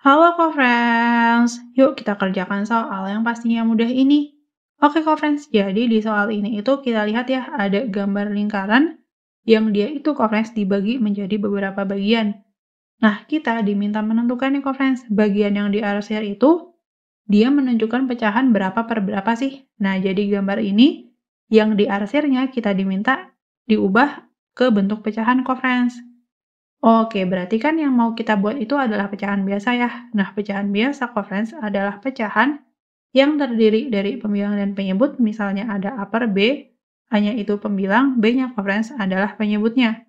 Halo co-friends, yuk kita kerjakan soal yang pastinya mudah ini. Oke co-friends, jadi di soal ini itu kita lihat ya ada gambar lingkaran yang dia itu co-friends dibagi menjadi beberapa bagian. Nah, kita diminta menentukan nih co-friends, bagian yang di diarsir itu dia menunjukkan pecahan berapa per berapa sih. Nah, jadi gambar ini yang di diarsirnya kita diminta diubah ke bentuk pecahan co-friends. Oke, berarti kan yang mau kita buat itu adalah pecahan biasa ya. Nah, pecahan biasa conference adalah pecahan yang terdiri dari pembilang dan penyebut, misalnya ada upper B, hanya itu pembilang, B-nya conference adalah penyebutnya.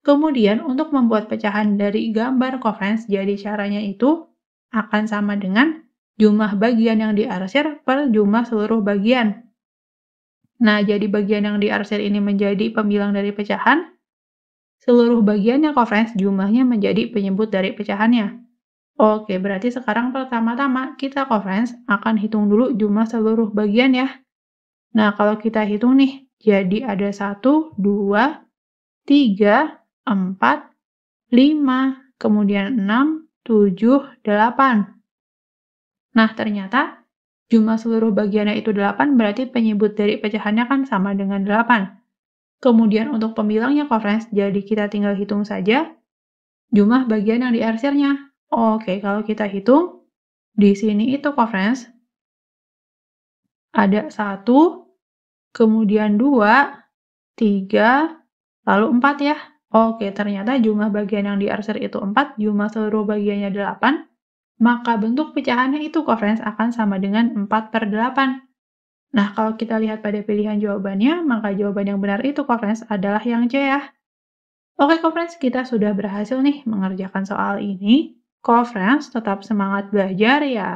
Kemudian, untuk membuat pecahan dari gambar conference, jadi caranya itu akan sama dengan jumlah bagian yang diarsir per jumlah seluruh bagian. Nah, jadi bagian yang diarsir ini menjadi pembilang dari pecahan, Seluruh bagiannya yang konferensi jumlahnya menjadi penyebut dari pecahannya. Oke, berarti sekarang pertama-tama kita conference akan hitung dulu jumlah seluruh bagian ya. Nah, kalau kita hitung nih, jadi ada 1, 2, 3, 4, 5, kemudian 6, 7, 8. Nah, ternyata jumlah seluruh bagiannya itu 8, berarti penyebut dari pecahannya kan sama dengan 8. Kemudian untuk pembilangnya conference, jadi kita tinggal hitung saja jumlah bagian yang diarsirnya. Oke, kalau kita hitung, di sini itu conference, ada 1, kemudian 2, 3, lalu 4 ya. Oke, ternyata jumlah bagian yang diarsir itu 4, jumlah seluruh bagiannya 8, maka bentuk pecahannya itu conference akan sama dengan 4 per 8. Nah, kalau kita lihat pada pilihan jawabannya, maka jawaban yang benar itu, conference adalah yang C ya. Oke, conference kita sudah berhasil nih mengerjakan soal ini. Conference tetap semangat belajar ya.